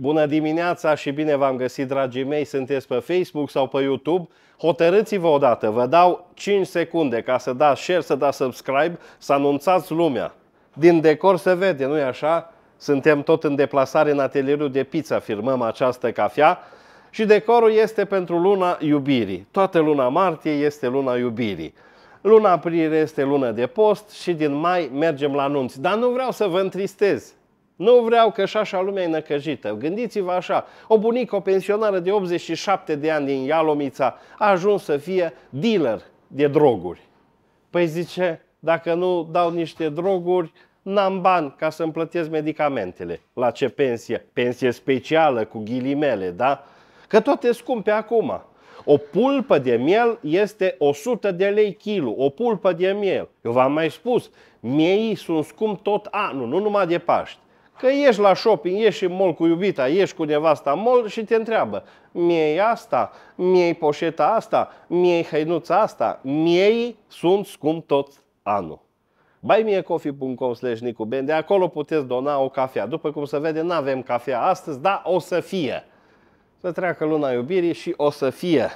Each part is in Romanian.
Bună dimineața și bine v-am găsit, dragii mei! Sunteți pe Facebook sau pe YouTube? Hotărâți-vă odată, vă dau 5 secunde ca să dați share, să dați subscribe, să anunțați lumea. Din decor se vede, nu-i așa? Suntem tot în deplasare în atelierul de pizza, firmăm această cafea. Și decorul este pentru luna iubirii. Toată luna martie este luna iubirii. Luna aprilie este lună de post și din mai mergem la anunți. Dar nu vreau să vă întristez. Nu vreau că și așa lumea e năcăjită. Gândiți-vă așa, o bunică, o pensionară de 87 de ani din Ialomița a ajuns să fie dealer de droguri. Păi zice, dacă nu dau niște droguri, n-am bani ca să-mi plătesc medicamentele. La ce pensie? Pensie specială, cu ghilimele, da? Că tot e scumpe acum. O pulpă de miel este 100 de lei kilo, o pulpă de miel. Eu v-am mai spus, miei sunt scump tot anul, nu numai de Paști. Că ieși la shopping, ieși în mall cu iubita, ieși cu nevasta în mall și te întreabă Miei asta, miei poșeta asta, miei hainuța asta, miei sunt scump tot anul. Buymeacoffee.com slash nicuben, de acolo puteți dona o cafea. După cum se vede, nu avem cafea astăzi, dar o să fie. Să treacă luna iubirii și o să fie.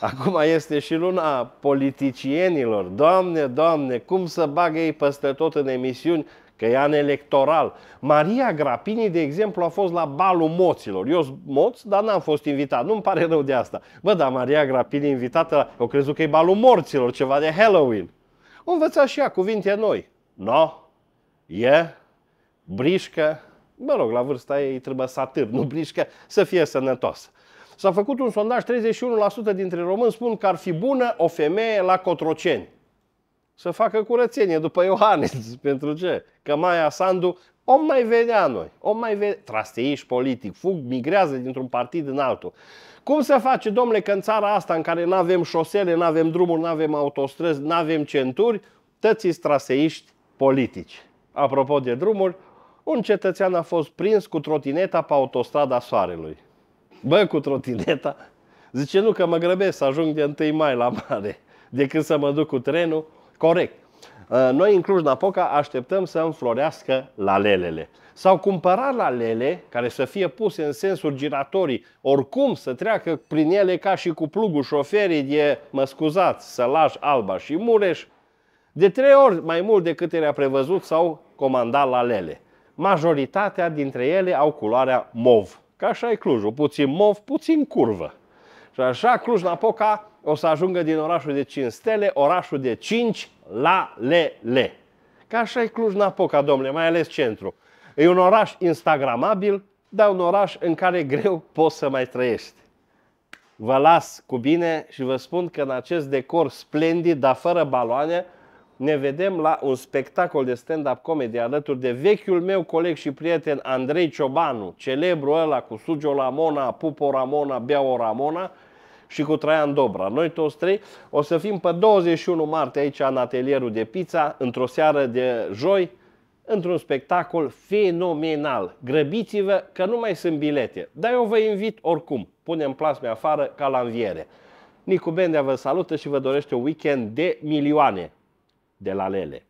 Acum este și luna politicienilor. Doamne, doamne, cum să bagă ei peste tot în emisiuni că e an electoral. Maria Grapini, de exemplu, a fost la balul moților. Eu sunt moț, dar n-am fost invitat. Nu-mi pare rău de asta. Bă, dar Maria Grapini invitată, la... eu crezut că e balul morților, ceva de Halloween. O învăța și ea cuvinte noi. No, e, brișcă, mă rog, la vârsta ei trebuie să atârn, nu brișcă, să fie sănătoasă. S-a făcut un sondaj, 31% dintre români spun că ar fi bună o femeie la Cotroceni să facă curățenie după Iohannis. Pentru ce? Că Maia Sandu o mai vedea noi, o mai vedea, trasteiști politic, fug, migrează dintr-un partid în altul. Cum se face, domnule, că în țara asta în care nu avem șosele, nu avem drumuri, nu avem autostrăzi, nu avem centuri, tăți traseiști politici? Apropo de drumuri, un cetățean a fost prins cu trotineta pe autostrada Soarelui. Bă, cu trotineta? Zice, nu, că mă grăbesc să ajung de 1 mai la mare, decât să mă duc cu trenul Corect. Uh, noi în Cluj-Napoca așteptăm să înflorească lalelele. Sau cumpărat lalele care să fie puse în sensuri giratorii, oricum să treacă prin ele ca și cu plugul șoferii de, mă scuzați, Sălaș, Alba și Mureș, de trei ori mai mult decât era prevăzut sau comandat lalele. Majoritatea dintre ele au culoarea mov. Ca așa e Clujul, puțin mov, puțin curvă. Și așa Cluj-Napoca o să ajungă din orașul de 5 stele, orașul de 5 la le le. Ca așa e Cluj-Napoca, domnule, mai ales centru. E un oraș instagramabil, dar un oraș în care greu poți să mai trăiești. Vă las cu bine și vă spun că în acest decor splendid, dar fără baloane, ne vedem la un spectacol de stand-up comedy alături de vechiul meu coleg și prieten Andrei Ciobanu, celebru ăla cu Sugio Ramona, Pupo Ramona, Beau Ramona, și cu Traian Dobra. Noi toți trei o să fim pe 21 martie aici în atelierul de pizza, într-o seară de joi, într-un spectacol fenomenal. Grăbiți-vă că nu mai sunt bilete, dar eu vă invit oricum. Punem plasme afară ca la înviere. Nicu Bendea vă salută și vă dorește un weekend de milioane de la Lele.